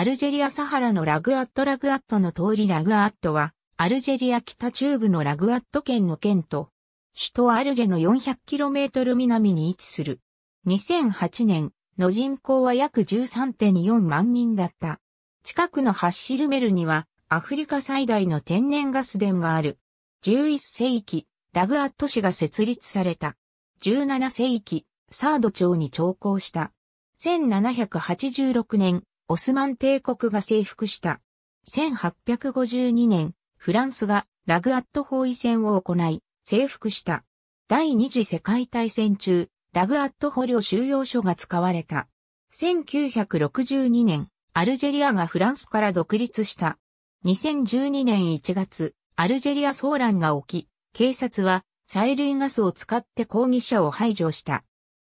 アルジェリアサハラのラグアットラグアットの通りラグアットは、アルジェリア北中部のラグアット県の県と、首都アルジェの 400km 南に位置する。2008年の人口は約13.4万人だった。近くのハッシルメルには、アフリカ最大の天然ガス田がある。11世紀、ラグアット市が設立された。17世紀、サード町に調校した。1786年、オスマン帝国が征服した。1852年、フランスがラグアット包囲戦を行い、征服した。第二次世界大戦中、ラグアット捕虜収容所が使われた。1962年、アルジェリアがフランスから独立した。2012年1月、アルジェリア騒乱が起き、警察は催涙ガスを使って抗議者を排除した。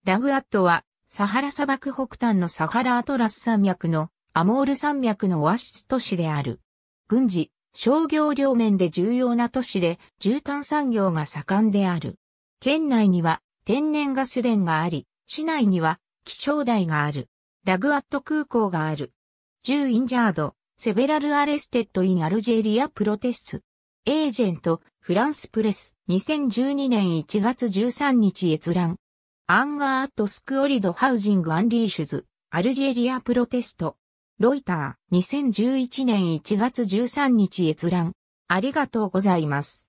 ラグアットはサハラ砂漠北端のサハラアトラス山脈のアモール山脈のオアシス都市である。軍事、商業両面で重要な都市で、絨毯産業が盛んである。県内には天然ガス田があり、市内には気象台がある。ラグアット空港がある。10インジャード、セベラルアレステッドインアルジェリアプロテス。エージェント、フランスプレス、2012年1月13日閲覧。アンガーアットスクオリドハウジングアンリーシュズ、アルジェリアプロテスト。ロイター、2011年1月13日閲覧。ありがとうございます。